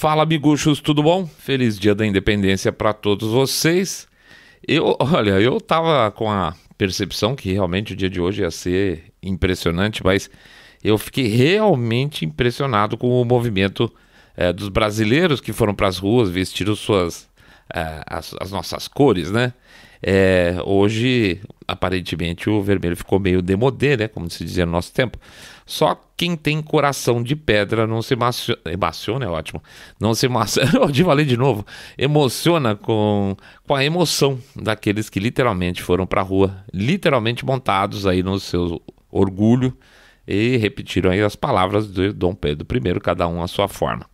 Fala, amiguchos, tudo bom? Feliz Dia da Independência para todos vocês. Eu, olha, eu tava com a percepção que realmente o dia de hoje ia ser impressionante, mas eu fiquei realmente impressionado com o movimento é, dos brasileiros que foram para as ruas, vestiram suas é, as, as, nossas cores, né? É, hoje, aparentemente, o vermelho ficou meio demodê, né? Como se dizia no nosso tempo. Só quem tem coração de pedra não se emociona, emociona é ótimo, não se emociona, eu falei de novo, emociona com, com a emoção daqueles que literalmente foram para a rua, literalmente montados aí no seu orgulho e repetiram aí as palavras de Dom Pedro I, cada um à sua forma.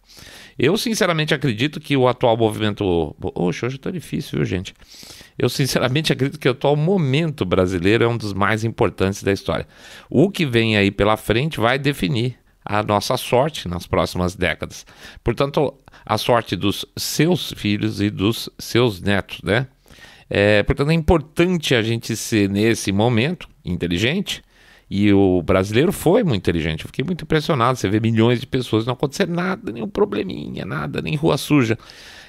Eu, sinceramente, acredito que o atual movimento. Oxe, hoje tá difícil, viu, gente? Eu, sinceramente, acredito que o atual momento brasileiro é um dos mais importantes da história. O que vem aí pela frente vai definir a nossa sorte nas próximas décadas. Portanto, a sorte dos seus filhos e dos seus netos, né? É, portanto, é importante a gente ser, nesse momento, inteligente e o brasileiro foi muito inteligente. Eu fiquei muito impressionado. Você vê milhões de pessoas, não acontecer nada, nenhum probleminha, nada, nem rua suja.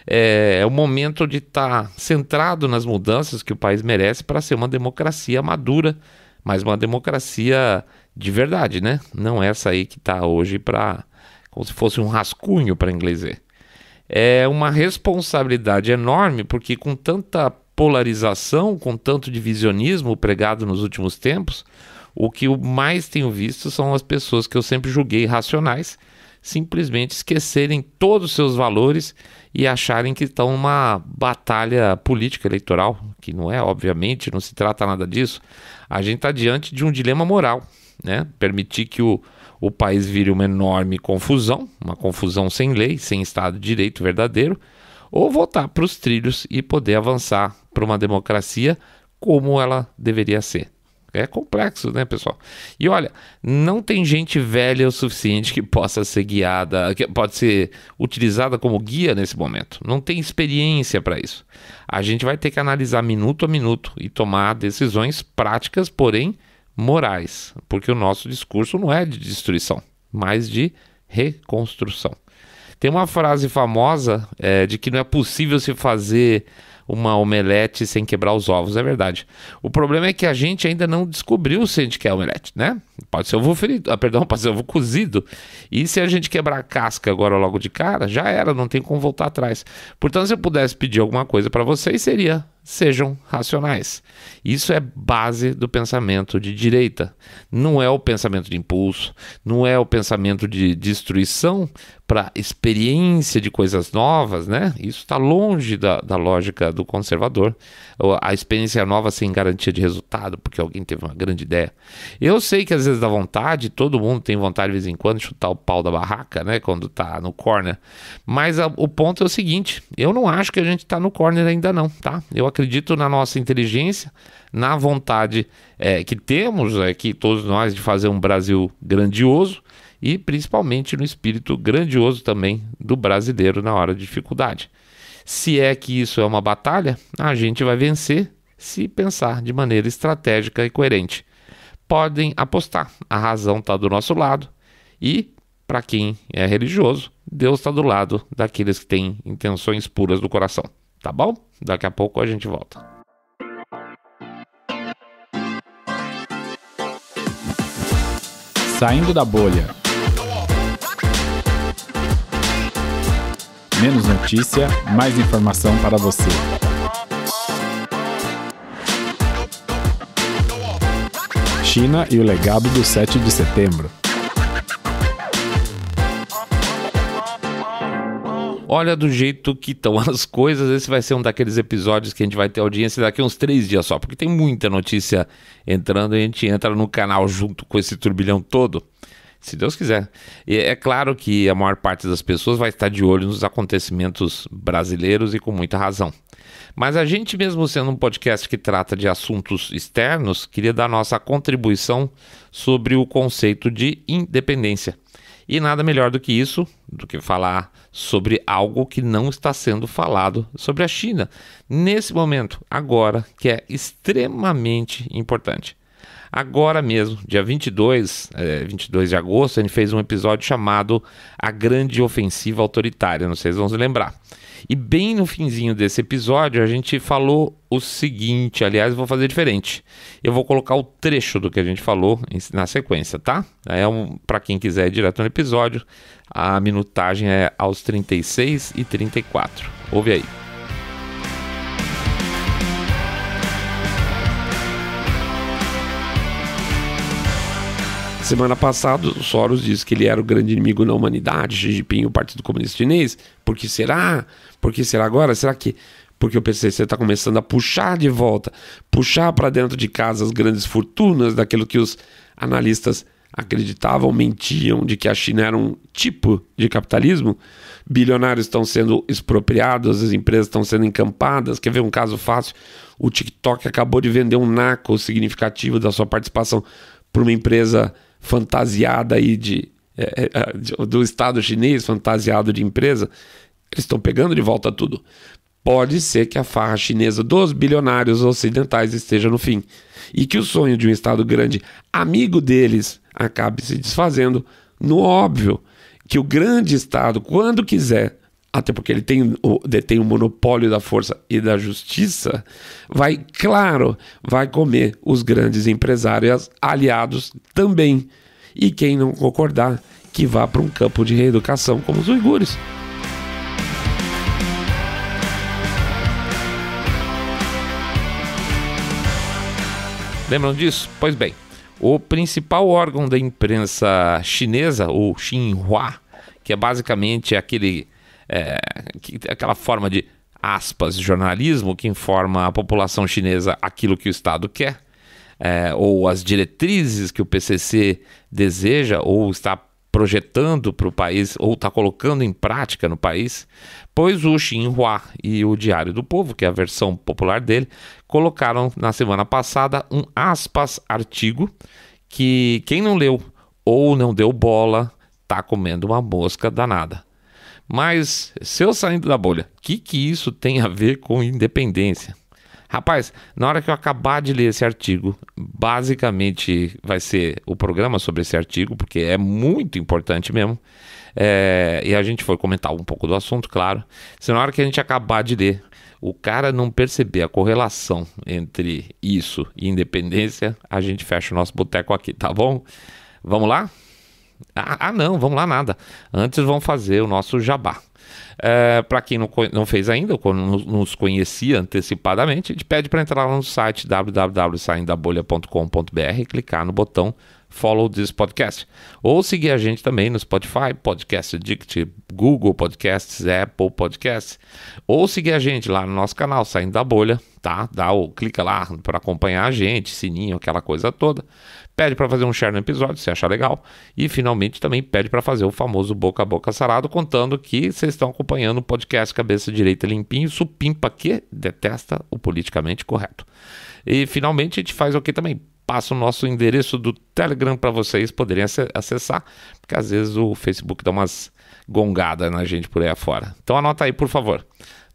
É, é o momento de estar tá centrado nas mudanças que o país merece para ser uma democracia madura, mas uma democracia de verdade, né? Não essa aí que está hoje para. como se fosse um rascunho para inglês ver. É uma responsabilidade enorme, porque com tanta polarização, com tanto divisionismo pregado nos últimos tempos o que eu mais tenho visto são as pessoas que eu sempre julguei racionais simplesmente esquecerem todos os seus valores e acharem que estão numa batalha política eleitoral, que não é, obviamente, não se trata nada disso. A gente está diante de um dilema moral, né? Permitir que o, o país vire uma enorme confusão, uma confusão sem lei, sem Estado de Direito verdadeiro, ou voltar para os trilhos e poder avançar para uma democracia como ela deveria ser. É complexo, né, pessoal? E olha, não tem gente velha o suficiente que possa ser guiada, que pode ser utilizada como guia nesse momento. Não tem experiência para isso. A gente vai ter que analisar minuto a minuto e tomar decisões práticas, porém morais, porque o nosso discurso não é de destruição, mas de reconstrução. Tem uma frase famosa é, de que não é possível se fazer uma omelete sem quebrar os ovos, é verdade. O problema é que a gente ainda não descobriu se a gente quer omelete, né? Pode ser ovo frito, ah, perdão, pode ser ovo cozido. E se a gente quebrar a casca agora logo de cara, já era, não tem como voltar atrás. Portanto, se eu pudesse pedir alguma coisa para vocês, seria sejam racionais. Isso é base do pensamento de direita. Não é o pensamento de impulso, não é o pensamento de destruição para experiência de coisas novas, né? Isso está longe da, da lógica do conservador. A experiência nova sem garantia de resultado, porque alguém teve uma grande ideia. Eu sei que às vezes dá vontade, todo mundo tem vontade de vez em quando de chutar o pau da barraca, né? Quando tá no corner. Mas a, ah, o ponto é o seguinte: eu não acho que a gente está no corner ainda, não, tá? Eu acredito na nossa inteligência, na vontade é, que temos aqui, é, todos nós, de fazer um Brasil grandioso e principalmente no espírito grandioso também do brasileiro na hora de dificuldade. Se é que isso é uma batalha, a gente vai vencer se pensar de maneira estratégica e coerente. Podem apostar, a razão está do nosso lado e, para quem é religioso, Deus está do lado daqueles que têm intenções puras do coração tá bom? Daqui a pouco a gente volta. Saindo da bolha. Menos notícia, mais informação para você. China e o legado do 7 de setembro. Olha do jeito que estão as coisas, esse vai ser um daqueles episódios que a gente vai ter audiência daqui uns três dias só, porque tem muita notícia entrando e a gente entra no canal junto com esse turbilhão todo. Se Deus quiser. E é claro que a maior parte das pessoas vai estar de olho nos acontecimentos brasileiros e com muita razão. Mas a gente, mesmo sendo um podcast que trata de assuntos externos, queria dar nossa contribuição sobre o conceito de independência. E nada melhor do que isso, do que falar sobre algo que não está sendo falado sobre a China nesse momento, agora, que é extremamente importante. Agora mesmo, dia 22, é, 22 de agosto, ele fez um episódio chamado A Grande Ofensiva Autoritária, não sei se vão se lembrar. E bem no finzinho desse episódio, a gente falou o seguinte, aliás, vou fazer diferente. Eu vou colocar o trecho do que a gente falou na sequência, tá? É um, para quem quiser ir direto no episódio, a minutagem é aos 36 e 34. Ouve aí. Semana passada, o Soros disse que ele era o grande inimigo da humanidade, Xi Jinping, o Partido Comunista Chinês. Por que será? Por que será agora? Será que porque o PCC está começando a puxar de volta, puxar para dentro de casa as grandes fortunas daquilo que os analistas acreditavam, mentiam de que a China era um tipo de capitalismo. Bilionários estão sendo expropriados, as empresas estão sendo encampadas. Quer ver um caso fácil? O TikTok acabou de vender um naco significativo da sua participação para uma empresa fantasiada aí de, é, é, é do Estado chinês, fantasiado de empresa, eles estão pegando de volta tudo. Pode ser que a farra chinesa dos bilionários ocidentais esteja no fim e que o sonho de um Estado grande, amigo deles, acabe se desfazendo no óbvio que o grande Estado, quando quiser, até porque ele tem o, detém o monopólio da força e da justiça, vai, claro, vai comer os grandes empresários aliados também. E quem não concordar, que vá para um campo de reeducação como os uigures. Lembram disso? Pois bem, o principal órgão da imprensa chinesa, o Xinhua, que é basicamente aquele é, que, aquela forma de aspas jornalismo que informa a população chinesa aquilo que o Estado quer é, ou as diretrizes que o PCC deseja ou está projetando para o país ou está colocando em prática no país, pois o Xinhua e o Diário do Povo, que é a versão popular dele, colocaram na semana passada um aspas artigo que quem não leu ou não deu bola está comendo uma mosca danada. Mas se eu saindo da bolha, o que, que isso tem a ver com independência? Rapaz, na hora que eu acabar de ler esse artigo, basicamente vai ser o programa sobre esse artigo, porque é muito importante mesmo. É, e a gente foi comentar um pouco do assunto, claro. Se na hora que a gente acabar de ler, o cara não perceber a correlação entre isso e independência, a gente fecha o nosso boteco aqui, tá bom? Vamos lá? Ah, ah, não, vamos lá, nada. Antes vamos fazer o nosso jabá. É, eh, para quem não, não, fez ainda, ou nos conhecia antecipadamente, a gente pede para entrar lá no site www.saindabolha.com.br e clicar no botão Follow This Podcast. Ou seguir a gente também no Spotify, Podcast Addict, Google Podcasts, Apple Podcasts. Ou seguir a gente lá no nosso canal, Saindo da Bolha, tá? Dá o, clica lá para acompanhar a gente, sininho, aquela coisa toda. Pede para fazer um share no episódio, se achar legal. E finalmente também pede para fazer o famoso boca a boca sarado, contando que vocês estão acompanhando o podcast Cabeça Direita Limpinho, supimpa que detesta o politicamente correto. E finalmente a gente faz o okay que também? passo o nosso endereço do Telegram para vocês poderem acessar, porque às vezes o Facebook dá umas gongadas na gente por aí afora. Então anota aí, por favor.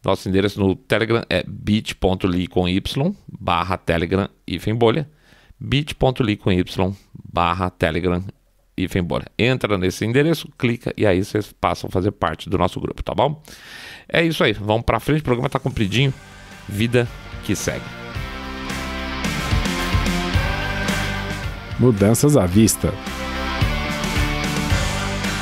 Nosso endereço no Telegram é bit.ly com y barra Telegram hífen bolha. bit.ly com y barra Telegram hífen bolha. Entra nesse endereço, clica e aí vocês passam a fazer parte do nosso grupo, tá bom? É isso aí, vamos para frente, o programa está compridinho. Vida que segue. mudanças à vista.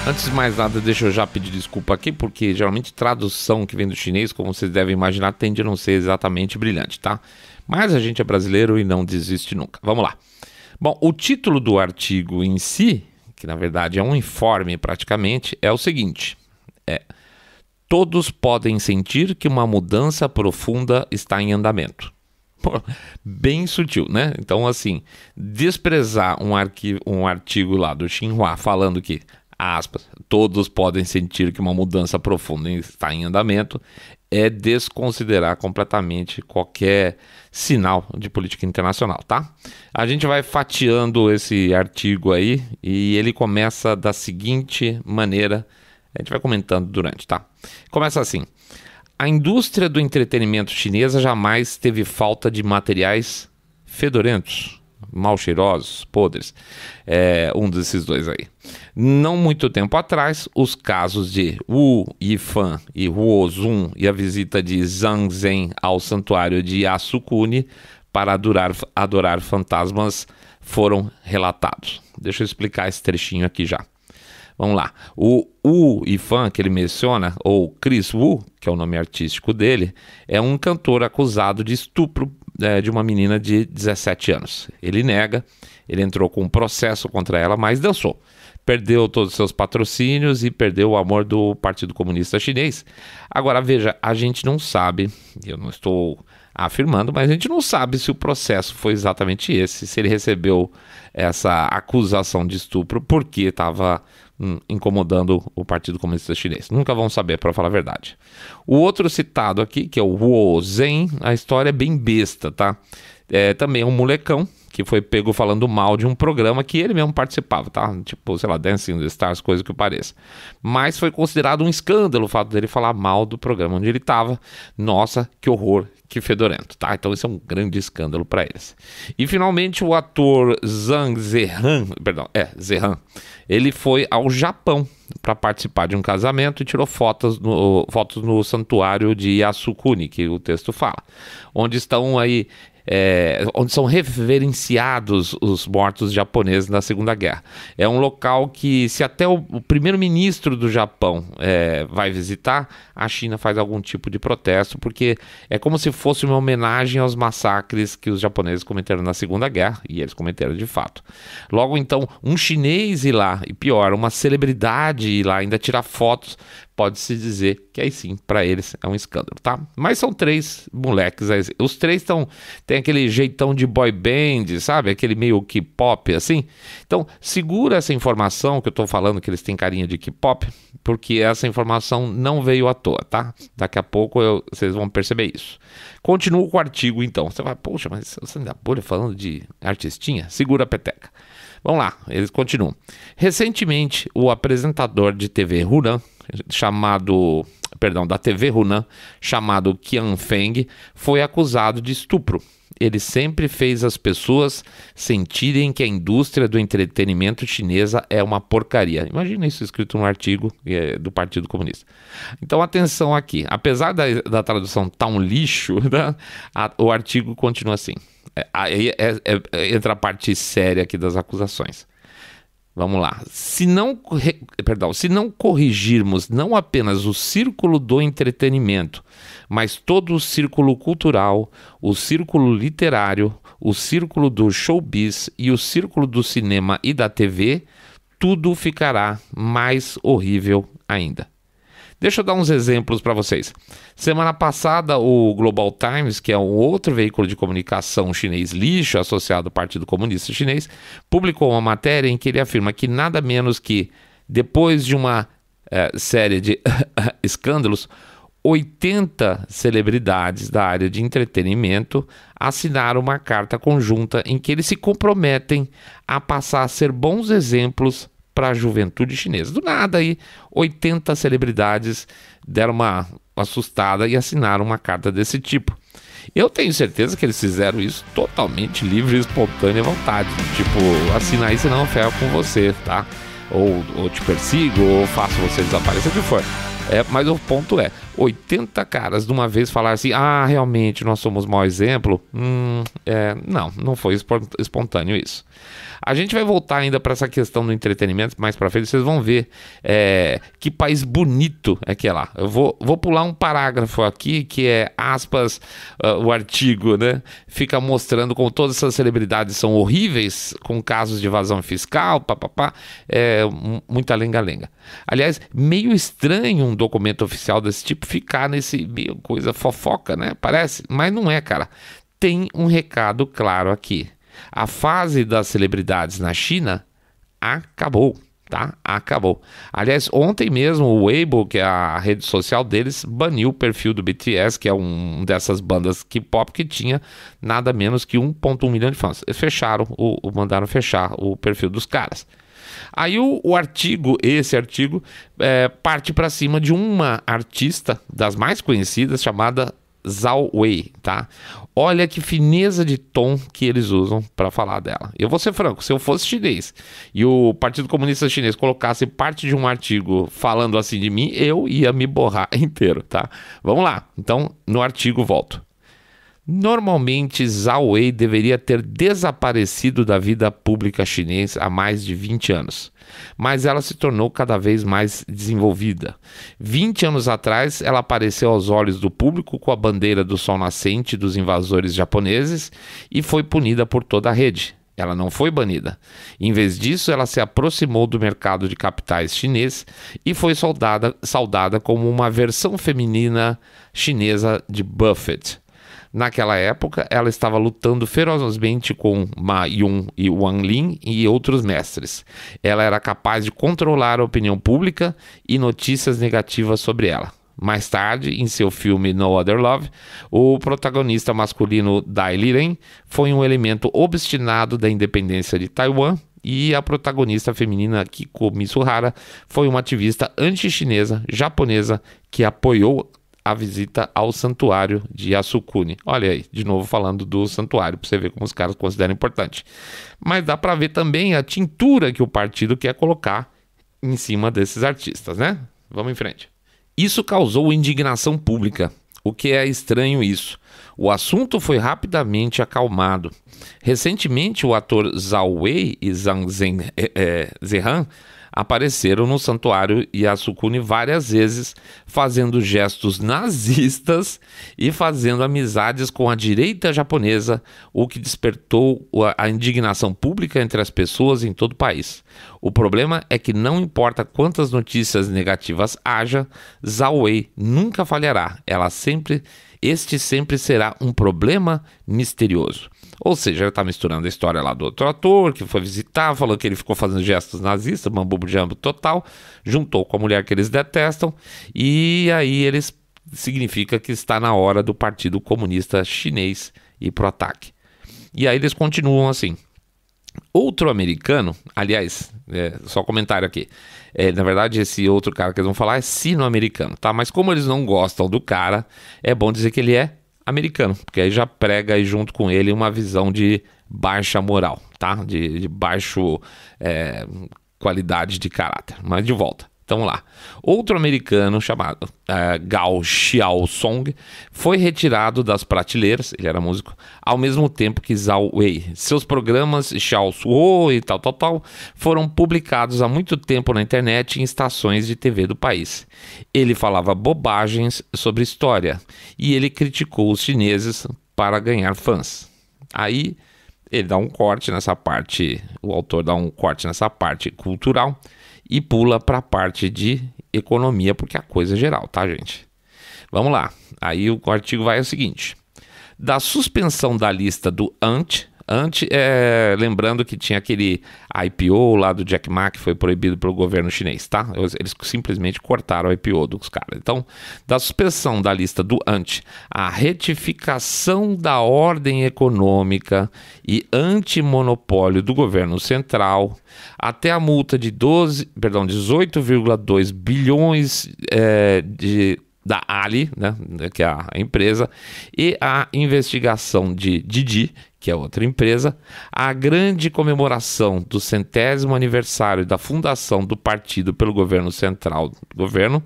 Antes de mais nada, deixa eu já pedir desculpa aqui, porque geralmente tradução que vem do chinês, como vocês devem imaginar, tende a não ser exatamente brilhante, tá? Mas a gente é brasileiro e não desiste nunca. Vamos lá. Bom, o título do artigo em si, que na verdade é um informe praticamente, é o seguinte: é Todos podem sentir que uma mudança profunda está em andamento bem sutil, né? Então, assim, desprezar um, arquivo, um artigo lá do Xinhua falando que, aspas, todos podem sentir que uma mudança profunda está em andamento, é desconsiderar completamente qualquer sinal de política internacional, tá? A gente vai fatiando esse artigo aí e ele começa da seguinte maneira. A gente vai comentando durante, tá? Começa assim. A indústria do entretenimento chinesa jamais teve falta de materiais fedorentos, mal cheirosos, podres. É, um desses dois aí. Não muito tempo atrás, os casos de Wu Yifan e Huo Zun e a visita de Zhang Zhen ao santuário de Yasukuni para adorar, adorar fantasmas foram relatados. Deixa eu explicar esse trechinho aqui já. Vamos lá. O Wu Ifan, que ele menciona, ou Chris Wu, que é o nome artístico dele, é um cantor acusado de estupro é, de uma menina de 17 anos. Ele nega, ele entrou com um processo contra ela, mas dançou. Perdeu todos os seus patrocínios e perdeu o amor do Partido Comunista Chinês. Agora, veja, a gente não sabe, eu não estou afirmando, mas a gente não sabe se o processo foi exatamente esse, se ele recebeu essa acusação de estupro porque estava hum, incomodando o Partido Comunista Chinês. Nunca vão saber, para falar a verdade. O outro citado aqui, que é o Wu Zhen, a história é bem besta, tá? É, também é um molecão que foi pego falando mal de um programa que ele mesmo participava, tá? Tipo, sei lá, Dancing with the Stars, coisa que pareça. Mas foi considerado um escândalo o fato dele falar mal do programa onde ele estava. Nossa, que horror, que fedorento, tá? Então isso é um grande escândalo para eles. E finalmente o ator Zhang Zehan, perdão, é, Zehan, ele foi ao Japão para participar de um casamento e tirou fotos no, fotos no santuário de Yasukuni, que o texto fala, onde estão aí é, onde são reverenciados os mortos japoneses na Segunda Guerra. É um local que, se até o, o primeiro-ministro do Japão é, vai visitar, a China faz algum tipo de protesto, porque é como se fosse uma homenagem aos massacres que os japoneses cometeram na Segunda Guerra, e eles cometeram de fato. Logo então, um chinês ir lá, e pior, uma celebridade ir lá, ainda tirar fotos, pode-se dizer que aí sim, para eles é um escândalo, tá? Mas são três moleques, é, os três estão tem aquele jeitão de boy band, sabe? Aquele meio K-pop assim. Então, segura essa informação que eu tô falando que eles têm carinha de K-pop, porque essa informação não veio à toa, tá? Daqui a pouco eu, vocês vão perceber isso. Continuo com o artigo então. Você vai, poxa, mas você ainda bolha falando de artistinha? Segura a peteca. Vamos lá, eles continuam. Recentemente, o apresentador de TV Hunan, chamado perdão, da TV Hunan, chamado Qian Feng, foi acusado de estupro. Ele sempre fez as pessoas sentirem que a indústria do entretenimento chinesa é uma porcaria. Imagina isso escrito num artigo é, do Partido Comunista. Então, atenção aqui. Apesar da, da tradução tá um lixo, né, a, o artigo continua assim. É, aí é, é, é, entra a parte séria aqui das acusações. Vamos lá. Se não, perdão, se não corrigirmos não apenas o círculo do entretenimento, mas todo o círculo cultural, o círculo literário, o círculo do showbiz e o círculo do cinema e da TV, tudo ficará mais horrível ainda. Deixa eu dar uns exemplos para vocês. Semana passada, o Global Times, que é um outro veículo de comunicação chinês lixo associado ao Partido Comunista Chinês, publicou uma matéria em que ele afirma que nada menos que depois de uma é, série de escândalos, 80 celebridades da área de entretenimento assinaram uma carta conjunta em que eles se comprometem a passar a ser bons exemplos para a juventude chinesa. Do nada aí, 80 celebridades deram uma assustada e assinaram uma carta desse tipo. Eu tenho certeza que eles fizeram isso totalmente livre, espontânea vontade. Tipo, assina aí senão é ferro com você, tá? Ou, ou te persigo, ou faço você desaparecer, o que for. É, mas o ponto é, 80 caras de uma vez falar assim, ah, realmente nós somos mau exemplo. Hum, é, não, não foi espontâneo isso. A gente vai voltar ainda para essa questão do entretenimento mais para frente, vocês vão ver é, que país bonito é que é lá. Eu vou, vou pular um parágrafo aqui que é aspas uh, o artigo, né? Fica mostrando como todas essas celebridades são horríveis com casos de evasão fiscal, papapá, é, muita lenga-lenga. Aliás, meio estranho um documento oficial desse tipo ficar nesse meio coisa fofoca, né? Parece, mas não é, cara. Tem um recado claro aqui. A fase das celebridades na China acabou, tá? Acabou. Aliás, ontem mesmo o Weibo, que é a rede social deles, baniu o perfil do BTS, que é um dessas bandas K-pop que tinha nada menos que 1.1 milhão de fãs. Eles fecharam, o, o, mandaram fechar o perfil dos caras. Aí o, o artigo, esse artigo, é, parte para cima de uma artista das mais conhecidas chamada Zhao Wei, tá? Olha que fineza de tom que eles usam para falar dela. Eu vou ser franco, se eu fosse chinês e o Partido Comunista Chinês colocasse parte de um artigo falando assim de mim, eu ia me borrar inteiro, tá? Vamos lá. Então, no artigo volto. Normalmente, Zhao Wei deveria ter desaparecido da vida pública chinesa há mais de 20 anos mas ela se tornou cada vez mais desenvolvida. 20 anos atrás, ela apareceu aos olhos do público com a bandeira do sol nascente dos invasores japoneses e foi punida por toda a rede. Ela não foi banida. Em vez disso, ela se aproximou do mercado de capitais chinês e foi saudada, saudada como uma versão feminina chinesa de Buffett. Naquela época, ela estava lutando ferozmente com Ma Yun e Wang Lin e outros mestres. Ela era capaz de controlar a opinião pública e notícias negativas sobre ela. Mais tarde, em seu filme No Other Love, o protagonista masculino Dai Liren foi um elemento obstinado da independência de Taiwan e a protagonista feminina Kiko Mitsuhara foi uma ativista anti-chinesa japonesa que apoiou a visita ao santuário de Yasukuni. Olha aí, de novo falando do santuário, para você ver como os caras consideram importante. Mas dá para ver também a tintura que o partido quer colocar em cima desses artistas, né? Vamos em frente. Isso causou indignação pública. O que é estranho isso? O assunto foi rapidamente acalmado. Recentemente, o ator Zhao Wei e Zhang Zhen, eh, eh, apareceram no santuário Yasukuni várias vezes, fazendo gestos nazistas e fazendo amizades com a direita japonesa, o que despertou a indignação pública entre as pessoas em todo o país. O problema é que não importa quantas notícias negativas haja, Zawei nunca falhará. Ela sempre, este sempre será um problema misterioso. Ou seja, ele está misturando a história lá do outro ator, que foi visitar, falou que ele ficou fazendo gestos nazistas, de jambo total, juntou com a mulher que eles detestam, e aí eles significa que está na hora do Partido Comunista Chinês ir pro ataque. E aí eles continuam assim. Outro americano, aliás, é, só comentário aqui. É, na verdade, esse outro cara que eles vão falar é sino-americano, tá? Mas como eles não gostam do cara, é bom dizer que ele é americano, porque aí já prega aí junto com ele uma visão de baixa moral, tá? De, de baixo é, qualidade de caráter. Mas de volta estão lá. Outro americano chamado uh, Gao Xiaosong foi retirado das prateleiras, ele era músico, ao mesmo tempo que Zhao Wei. Seus programas Xiao Suo e tal, tal, tal foram publicados há muito tempo na internet em estações de TV do país. Ele falava bobagens sobre história e ele criticou os chineses para ganhar fãs. Aí ele dá um corte nessa parte, o autor dá um corte nessa parte cultural e pula para a parte de economia, porque é a coisa é geral, tá, gente? Vamos lá. Aí o artigo vai é o seguinte: da suspensão da lista do ante Antes, é, lembrando que tinha aquele IPO lá do Jack Ma que foi proibido pelo governo chinês, tá? Eles simplesmente cortaram o IPO dos caras. Então, da suspensão da lista do anti a retificação da ordem econômica e antimonopólio do governo central, até a multa de 12, perdão, 18,2 bilhões é, de da Ali, né, que é a empresa, e a investigação de Didi, que é outra empresa, a grande comemoração do centésimo aniversário da fundação do partido pelo governo central governo,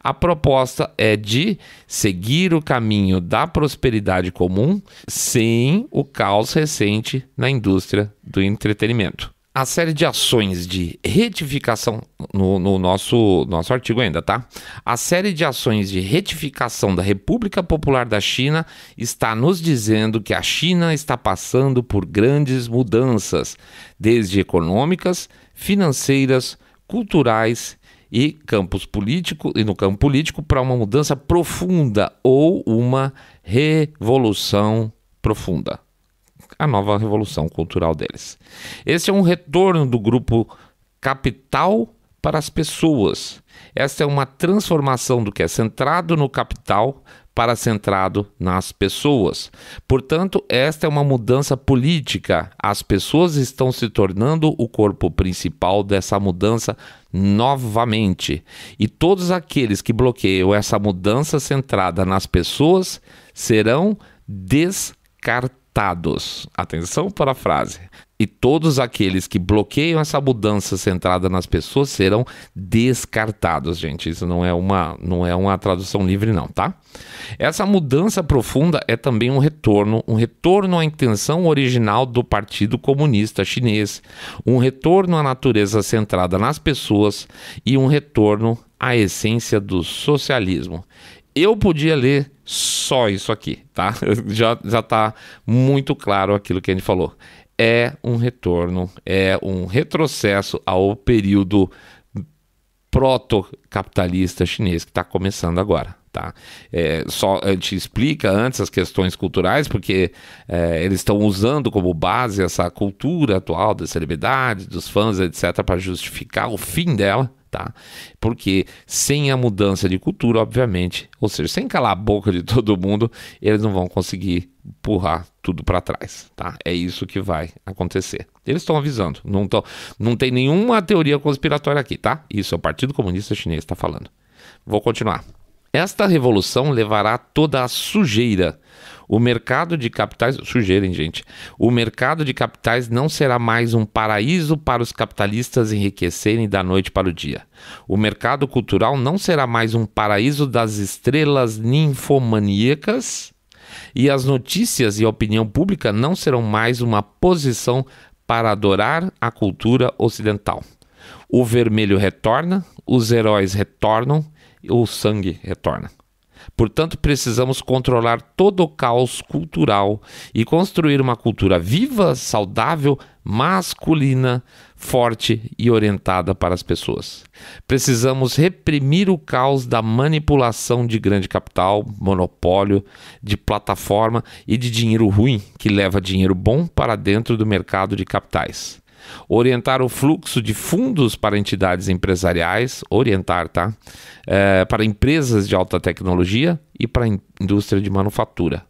a proposta é de seguir o caminho da prosperidade comum sem o caos recente na indústria do entretenimento a série de ações de retificação, no, no, nosso, nosso artigo ainda, tá? A série de ações de retificação da República Popular da China está nos dizendo que a China está passando por grandes mudanças, desde econômicas, financeiras, culturais e campos político e no campo político para uma mudança profunda ou uma revolução profunda a nova revolução cultural deles. Esse é um retorno do grupo capital para as pessoas. Esta é uma transformação do que é centrado no capital para centrado nas pessoas. Portanto, esta é uma mudança política. As pessoas estão se tornando o corpo principal dessa mudança novamente. E todos aqueles que bloqueiam essa mudança centrada nas pessoas serão descartados Atenção para a frase. E todos aqueles que bloqueiam essa mudança centrada nas pessoas serão descartados, gente. Isso não é uma, não é uma tradução livre, não, tá? Essa mudança profunda é também um retorno, um retorno à intenção original do Partido Comunista Chinês, um retorno à natureza centrada nas pessoas e um retorno à essência do socialismo eu podia ler só isso aqui, tá? Já, já tá muito claro aquilo que a gente falou. É um retorno, é um retrocesso ao período proto-capitalista chinês que está começando agora. Tá? É, só a gente explica antes as questões culturais, porque é, eles estão usando como base essa cultura atual da celebridade, dos fãs, etc., para justificar o fim dela, tá? Porque sem a mudança de cultura, obviamente, ou seja, sem calar a boca de todo mundo, eles não vão conseguir empurrar tudo para trás, tá? É isso que vai acontecer. Eles estão avisando, não, tão, não tem nenhuma teoria conspiratória aqui, tá? Isso é o Partido Comunista Chinês está falando. Vou continuar. Esta revolução levará toda a sujeira, o mercado de capitais, sugerem, gente, o mercado de capitais não será mais um paraíso para os capitalistas enriquecerem da noite para o dia. O mercado cultural não será mais um paraíso das estrelas ninfomaníacas e as notícias e a opinião pública não serão mais uma posição para adorar a cultura ocidental. O vermelho retorna, os heróis retornam, o sangue retorna. Portanto, precisamos controlar todo o caos cultural e construir uma cultura viva, saudável, masculina, forte e orientada para as pessoas. Precisamos reprimir o caos da manipulação de grande capital, monopólio, de plataforma e de dinheiro ruim que leva dinheiro bom para dentro do mercado de capitais orientar o fluxo de fundos para entidades empresariais, orientar, tá? É, para empresas de alta tecnologia e para a indústria de manufatura.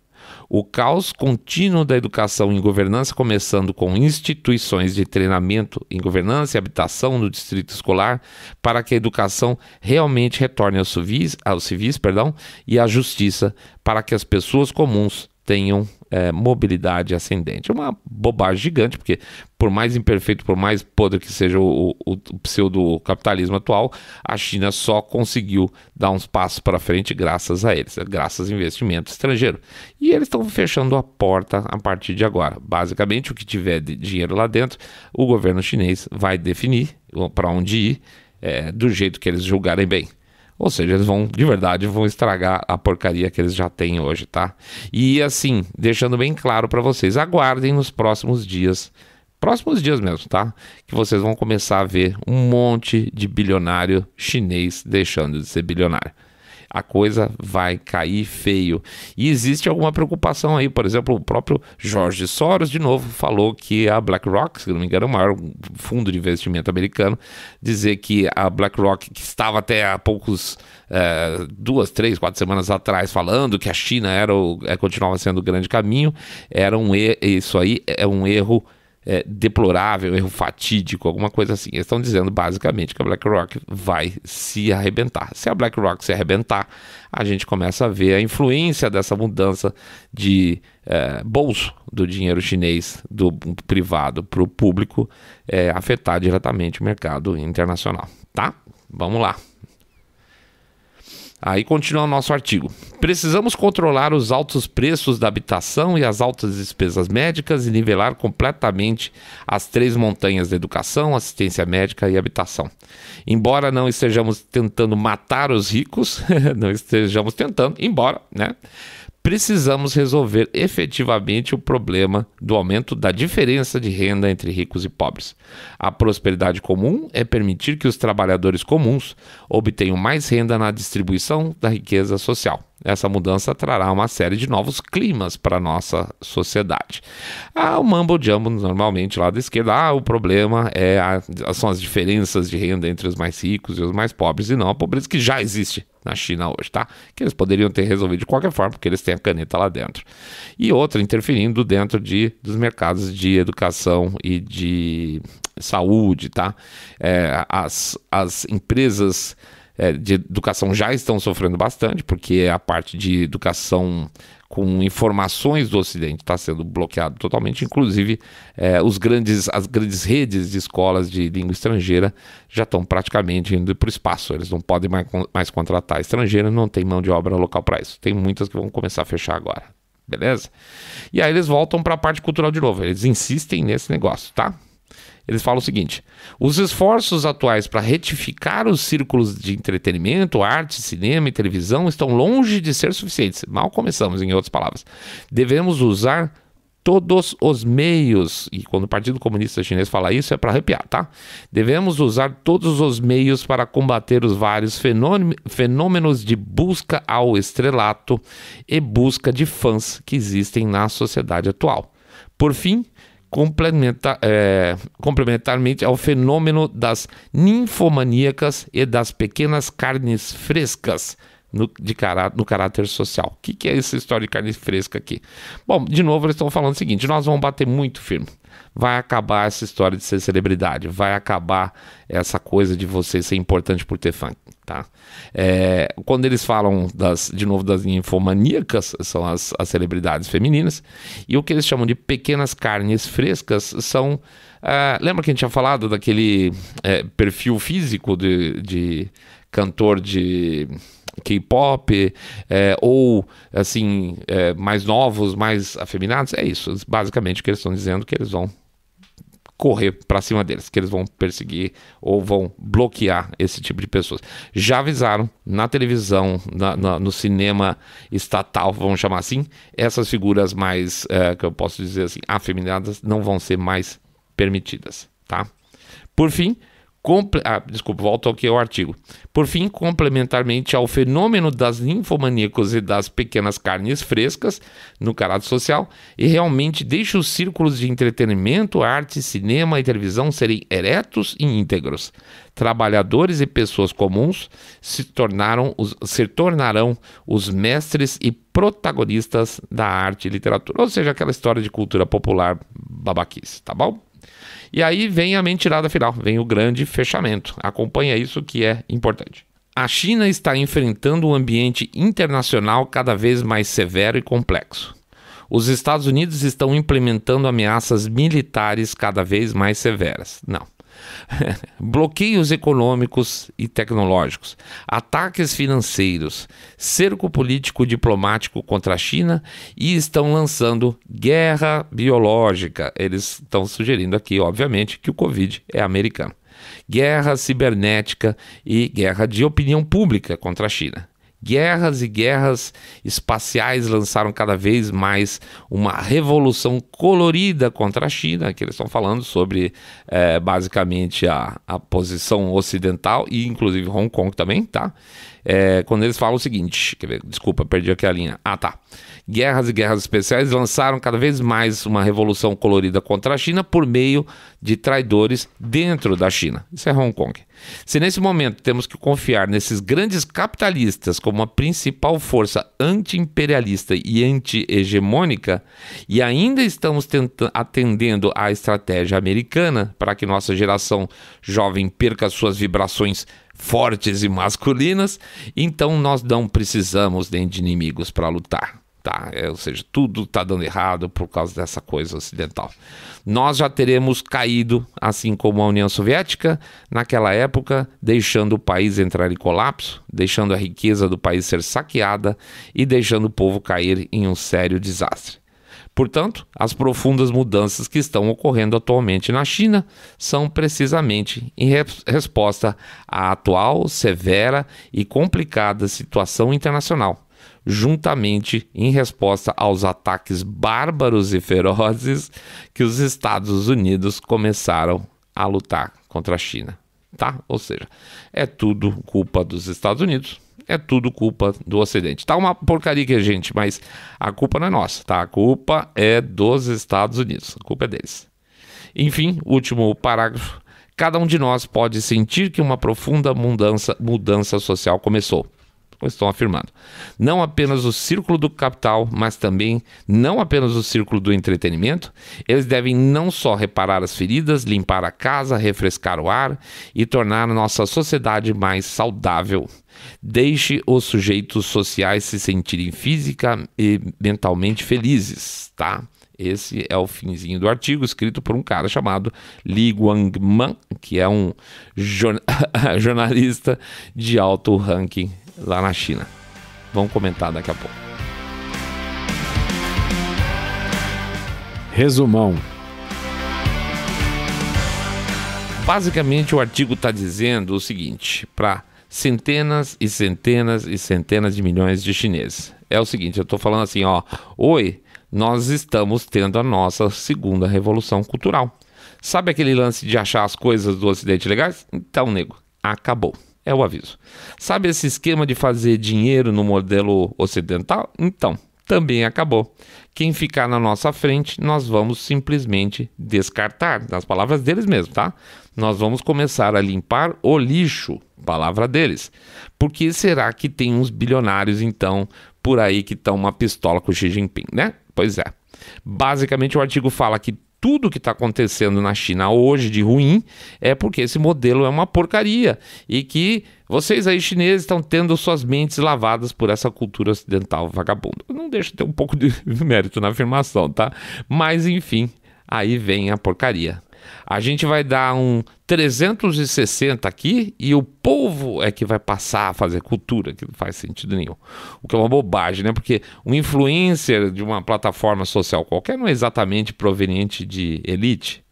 O caos contínuo da educação em governança, começando com instituições de treinamento em governança e habitação no distrito escolar, para que a educação realmente retorne aos civis, aos civis perdão, e à justiça, para que as pessoas comuns tenham é, mobilidade ascendente. É uma bobagem gigante, porque por mais imperfeito, por mais podre que seja o, o, o pseudo-capitalismo atual, a China só conseguiu dar uns passos para frente graças a eles, graças a investimento estrangeiro. E eles estão fechando a porta a partir de agora. Basicamente, o que tiver de dinheiro lá dentro, o governo chinês vai definir para onde ir, é, do jeito que eles julgarem bem. Ou seja, eles vão, de verdade, vão estragar a porcaria que eles já têm hoje, tá? E assim, deixando bem claro para vocês, aguardem nos próximos dias, próximos dias mesmo, tá? Que vocês vão começar a ver um monte de bilionário chinês deixando de ser bilionário a coisa vai cair feio. E existe alguma preocupação aí, por exemplo, o próprio Jorge Soros, de novo, falou que a BlackRock, se não me engano, é o maior fundo de investimento americano, dizer que a BlackRock, que estava até há poucos, é, duas, três, quatro semanas atrás, falando que a China era o, é, continuava sendo o grande caminho, era um, isso aí é um erro é, deplorável, erro fatídico, alguma coisa assim. Eles estão dizendo basicamente que a BlackRock vai se arrebentar. Se a BlackRock se arrebentar, a gente começa a ver a influência dessa mudança de é, bolso do dinheiro chinês do privado para o público é, afetar diretamente o mercado internacional, tá? Vamos lá. Aí continua o nosso artigo. Precisamos controlar os altos preços da habitação e as altas despesas médicas e nivelar completamente as três montanhas da educação, assistência médica e habitação. Embora não estejamos tentando matar os ricos, não estejamos tentando, embora, né? precisamos resolver efetivamente o problema do aumento da diferença de renda entre ricos e pobres. A prosperidade comum é permitir que os trabalhadores comuns obtenham mais renda na distribuição da riqueza social. Essa mudança trará uma série de novos climas para a nossa sociedade. Ah, o mambo jumbo normalmente lá da esquerda, ah, o problema é a, são as diferenças de renda entre os mais ricos e os mais pobres, e não a pobreza que já existe na China hoje, tá? Que eles poderiam ter resolvido de qualquer forma, porque eles têm a caneta lá dentro. E outra, interferindo dentro de, dos mercados de educação e de saúde, tá? É, as, as empresas é, de educação já estão sofrendo bastante, porque a parte de educação com informações do Ocidente está sendo bloqueado totalmente, inclusive é, os grandes, as grandes redes de escolas de língua estrangeira já estão praticamente indo para o espaço, eles não podem mais, mais contratar estrangeiros, não tem mão de obra local para isso. Tem muitas que vão começar a fechar agora, beleza? E aí eles voltam para a parte cultural de novo, eles insistem nesse negócio, tá? Eles falam o seguinte: os esforços atuais para retificar os círculos de entretenimento, arte, cinema e televisão estão longe de ser suficientes. Mal começamos, em outras palavras. Devemos usar todos os meios, e quando o Partido Comunista Chinês fala isso é para arrepiar, tá? Devemos usar todos os meios para combater os vários fenômenos de busca ao estrelato e busca de fãs que existem na sociedade atual. Por fim, complementa é, complementarmente ao fenômeno das ninfomaníacas e das pequenas carnes frescas no, de cará no caráter social. O que, que é essa história de carne fresca aqui? Bom, de novo, eles estão falando o seguinte: nós vamos bater muito firme. Vai acabar essa história de ser celebridade, vai acabar essa coisa de você ser importante por ter funk. Tá? É, quando eles falam das, de novo das infomaníacas são as, as, celebridades femininas, e o que eles chamam de pequenas carnes frescas são. Ah, lembra que a gente tinha falado daquele é, perfil físico de, de cantor de K-pop, é, ou assim, é, mais novos, mais afeminados? É isso, basicamente o que eles estão dizendo que eles vão correr para cima deles, que eles vão perseguir ou vão bloquear esse tipo de pessoas. Já avisaram na televisão, na, na, no cinema estatal, vamos chamar assim, essas figuras mais, é, que eu posso dizer assim, afeminadas, não vão ser mais permitidas, tá? Por fim, Comple ah, desculpa, volto aqui ao artigo. Por fim, complementarmente ao fenômeno das ninfomaníacos e das pequenas carnes frescas no caráter social, e realmente deixa os círculos de entretenimento, arte, cinema e televisão serem eretos e íntegros. Trabalhadores e pessoas comuns se, tornaram os, se tornarão os mestres e protagonistas da arte e literatura, ou seja, aquela história de cultura popular babaquice, tá bom? E aí vem a mentirada final, vem o grande fechamento. Acompanha isso que é importante. A China está enfrentando um ambiente internacional cada vez mais severo e complexo. Os Estados Unidos estão implementando ameaças militares cada vez mais severas. Não, bloqueios econômicos e tecnológicos, ataques financeiros, cerco político e diplomático contra a China e estão lançando guerra biológica. Eles estão sugerindo aqui, obviamente, que o Covid é americano guerra cibernética e guerra de opinião pública contra a China. Guerras e guerras espaciais lançaram cada vez mais uma revolução colorida contra a China, que eles estão falando sobre é, basicamente a, a posição ocidental e inclusive Hong Kong também, tá? É, quando eles falam o seguinte, ver, desculpa, perdi aqui a linha. Ah, tá guerras e guerras especiais lançaram cada vez mais uma revolução colorida contra a China por meio de traidores dentro da China. Isso é Hong Kong. Se nesse momento temos que confiar nesses grandes capitalistas como a principal força anti-imperialista e anti-hegemônica, e ainda estamos atendendo à estratégia americana para que nossa geração jovem perca suas vibrações fortes e masculinas, então nós não precisamos nem de inimigos para lutar tá? É, ou seja, tudo está dando errado por causa dessa coisa ocidental. Nós já teremos caído, assim como a União Soviética, naquela época, deixando o país entrar em colapso, deixando a riqueza do país ser saqueada e deixando o povo cair em um sério desastre. Portanto, as profundas mudanças que estão ocorrendo atualmente na China são precisamente em re resposta à atual, severa e complicada situação internacional juntamente em resposta aos ataques bárbaros e ferozes que os Estados Unidos começaram a lutar contra a China. Tá? Ou seja, é tudo culpa dos Estados Unidos, é tudo culpa do Ocidente. Tá uma porcaria que gente, mas a culpa não é nossa, tá? A culpa é dos Estados Unidos, a culpa é deles. Enfim, último parágrafo. Cada um de nós pode sentir que uma profunda mudança, mudança social começou estão afirmando. Não apenas o círculo do capital, mas também não apenas o círculo do entretenimento, eles devem não só reparar as feridas, limpar a casa, refrescar o ar e tornar nossa sociedade mais saudável. Deixe os sujeitos sociais se sentirem física e mentalmente felizes, tá? Esse é o finzinho do artigo, escrito por um cara chamado Li Guangman, que é um jornalista de alto ranking lá na China. Vamos comentar daqui a pouco. Resumão. Basicamente, o artigo está dizendo o seguinte: para centenas e centenas e centenas de milhões de chineses. É o seguinte, eu estou falando assim, ó, oi, nós estamos tendo a nossa segunda revolução cultural. Sabe aquele lance de achar as coisas do Ocidente legais? Então, nego, acabou é o aviso. Sabe esse esquema de fazer dinheiro no modelo ocidental? Então, também acabou. Quem ficar na nossa frente, nós vamos simplesmente descartar, nas palavras deles mesmo, tá? Nós vamos começar a limpar o lixo, palavra deles. Porque será que tem uns bilionários então por aí que estão uma pistola com Xi Jinping, né? Pois é. Basicamente o artigo fala que tudo que está acontecendo na China hoje de ruim é porque esse modelo é uma porcaria e que vocês aí chineses estão tendo suas mentes lavadas por essa cultura ocidental vagabunda. Não deixa de ter um pouco de mérito na afirmação, tá? Mas enfim, aí vem a porcaria. A gente vai dar um 360 aqui e o povo é que vai passar a fazer cultura, que não faz sentido nenhum. O que é uma bobagem, né? Porque um influencer de uma plataforma social qualquer não é exatamente proveniente de elite.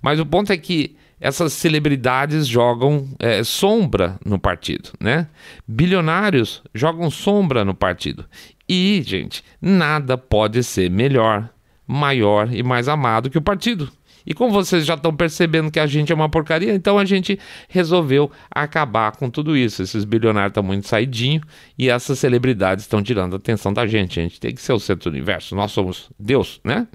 Mas o ponto é que essas celebridades jogam é, sombra no partido, né? Bilionários jogam sombra no partido. E, gente, nada pode ser melhor, maior e mais amado que o partido. E como vocês já estão percebendo que a gente é uma porcaria, então a gente resolveu acabar com tudo isso. Esses bilionários estão muito saidinho e essas celebridades estão tirando a atenção da gente. A gente tem que ser o centro do universo. Nós somos Deus, né?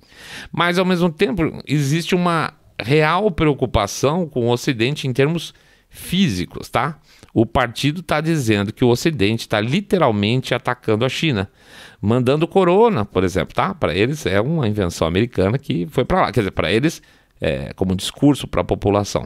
Mas ao mesmo tempo, existe uma real preocupação com o Ocidente em termos físicos, tá? O partido está dizendo que o Ocidente está literalmente atacando a China, mandando corona, por exemplo, tá? Para eles é uma invenção americana que foi para lá, quer dizer, para eles é, como discurso para a população.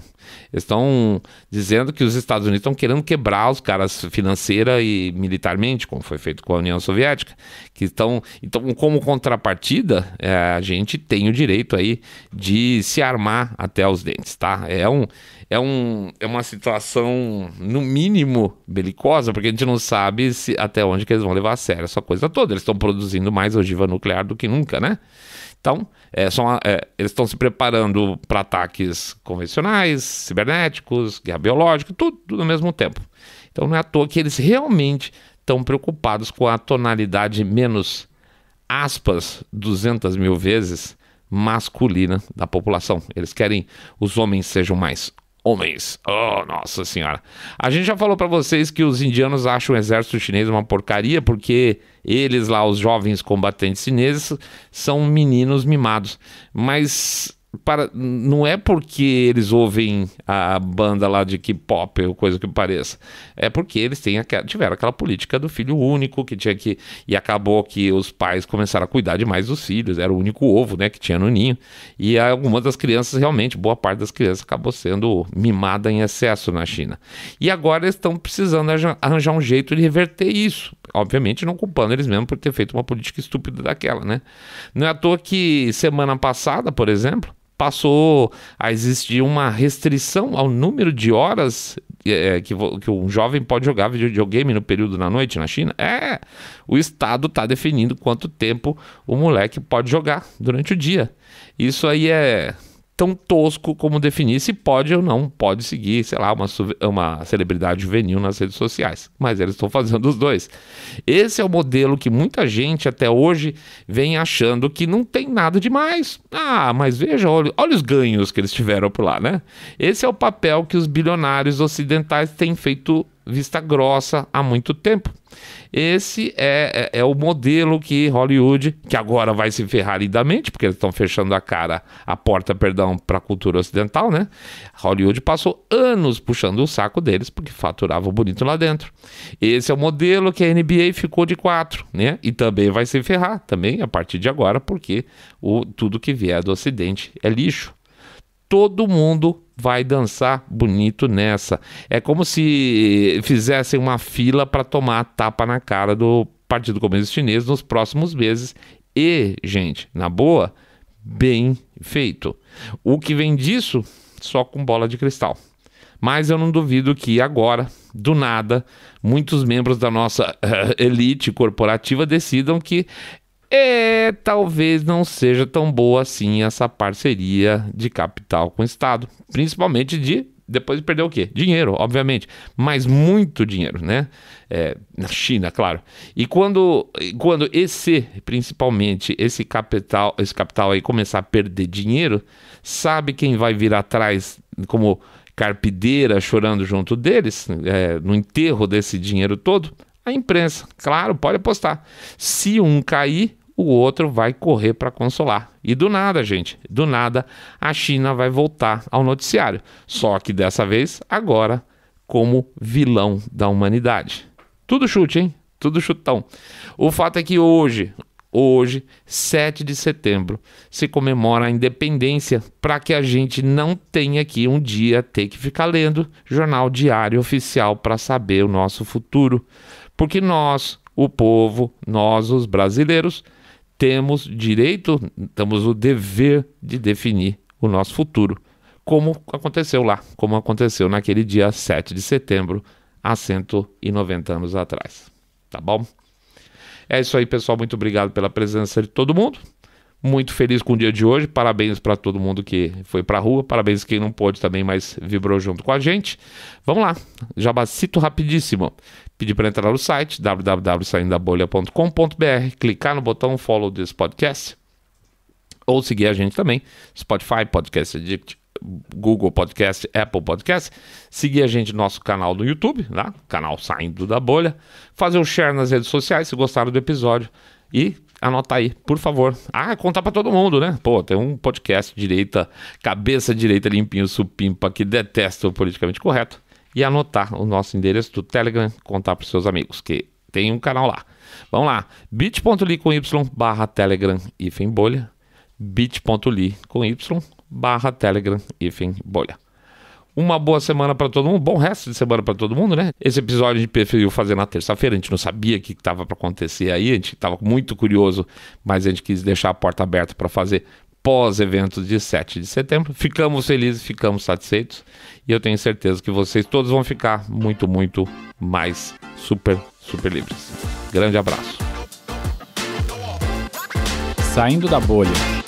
estão dizendo que os Estados Unidos estão querendo quebrar os caras financeira e militarmente, como foi feito com a União Soviética. Que estão, então, como contrapartida, é, a gente tem o direito aí de se armar até os dentes, tá? É, um, é, um, é uma situação, no mínimo, belicosa, porque a gente não sabe se, até onde que eles vão levar a sério essa coisa toda. Eles estão produzindo mais ogiva nuclear do que nunca, né? Então, é, são, é, eles estão se preparando para ataques convencionais, cibernéticos, guerra biológica, tudo, tudo ao mesmo tempo. Então, não é à toa que eles realmente estão preocupados com a tonalidade menos, aspas, 200 mil vezes masculina da população. Eles querem os homens sejam mais homens. Oh, nossa senhora. A gente já falou para vocês que os indianos acham o exército chinês uma porcaria porque eles lá, os jovens combatentes chineses, são meninos mimados. Mas para, não é porque eles ouvem a banda lá de K-pop ou coisa que pareça. É porque eles têm aquela, tiveram aquela política do filho único que tinha que. E acabou que os pais começaram a cuidar demais dos filhos. Era o único ovo né, que tinha no ninho. E algumas das crianças, realmente, boa parte das crianças acabou sendo mimada em excesso na China. E agora eles estão precisando arranjar um jeito de reverter isso. Obviamente, não culpando eles mesmos por ter feito uma política estúpida daquela, né? Não é à toa que semana passada, por exemplo passou a existir uma restrição ao número de horas é, é que, que, um jovem pode jogar videogame no período da noite na China? É, o Estado está definindo quanto tempo o moleque pode jogar durante o dia. Isso aí é tão tosco como definir se pode ou não pode seguir, sei lá, uma, uma celebridade juvenil nas redes sociais. Mas eles estão fazendo os dois. Esse é o modelo que muita gente até hoje vem achando que não tem nada demais. Ah, mas veja, olha, olha os ganhos que eles tiveram por lá, né? Esse é o papel que os bilionários ocidentais têm feito vista grossa há muito tempo. Esse é, é, é, o modelo que Hollywood, que agora vai se ferrar lindamente, porque eles estão fechando a cara, a porta, perdão, para a cultura ocidental, né? Hollywood passou anos puxando o saco deles, porque faturava bonito lá dentro. Esse é o modelo que a NBA ficou de quatro, né? E também vai se ferrar, também, a partir de agora, porque o, tudo que vier do ocidente é lixo. Todo mundo vai dançar bonito nessa. É como se eh, fizessem uma fila para tomar a tapa na cara do Partido Comunista Chinês nos próximos meses. E, gente, na boa, bem feito. O que vem disso? Só com bola de cristal. Mas eu não duvido que agora, do nada, muitos membros da nossa uh, elite corporativa decidam que é, talvez não seja tão boa assim essa parceria de capital com o Estado, principalmente de depois de perder o quê? Dinheiro, obviamente, mas muito dinheiro, né? É, na China, claro. E quando, quando esse, principalmente esse capital, esse capital aí começar a perder dinheiro, sabe quem vai vir atrás como carpideira chorando junto deles é, no enterro desse dinheiro todo? A imprensa, claro, pode apostar. Se um cair, o outro vai correr para consolar. E do nada, gente, do nada, a China vai voltar ao noticiário. Só que dessa vez, agora, como vilão da humanidade. Tudo chute, hein? Tudo chutão. O fato é que hoje, hoje, 7 de setembro, se comemora a independência para que a gente não tenha aqui um dia ter que ficar lendo jornal diário oficial para saber o nosso futuro. Porque nós, o povo, nós, os brasileiros, temos direito, temos o dever de definir o nosso futuro, como aconteceu lá, como aconteceu naquele dia 7 de setembro, há 190 anos atrás. Tá bom? É isso aí, pessoal. Muito obrigado pela presença de todo mundo. Muito feliz com o dia de hoje. Parabéns para todo mundo que foi para a rua. Parabéns quem não pôde também, mas vibrou junto com a gente. Vamos lá. Jabacito rapidíssimo pedir para entrar no site www.saindabolha.com.br, clicar no botão follow this podcast ou seguir a gente também, Spotify, Podcast Addict, Google Podcast, Apple Podcast, seguir a gente no nosso canal do YouTube, né? canal Saindo da Bolha, fazer o um share nas redes sociais se gostaram do episódio e anotar aí, por favor. Ah, contar para todo mundo, né? Pô, tem um podcast direita, cabeça direita limpinho, supimpa, que detesta o politicamente correto e anotar o nosso endereço do Telegram, contar para os seus amigos que tem um canal lá. Vamos lá, bit.ly com y barra telegram hífen bolha, bit.ly com y barra telegram hífen bolha. Uma boa semana para todo mundo, bom resto de semana para todo mundo, né? Esse episódio de preferiu fazer na terça-feira, a gente não sabia o que estava para acontecer aí, a gente estava muito curioso, mas a gente quis deixar a porta aberta para fazer pós-evento de 7 de setembro. Ficamos felizes, ficamos satisfeitos e eu tenho certeza que vocês todos vão ficar muito, muito mais super, super livres. Grande abraço. Saindo da bolha.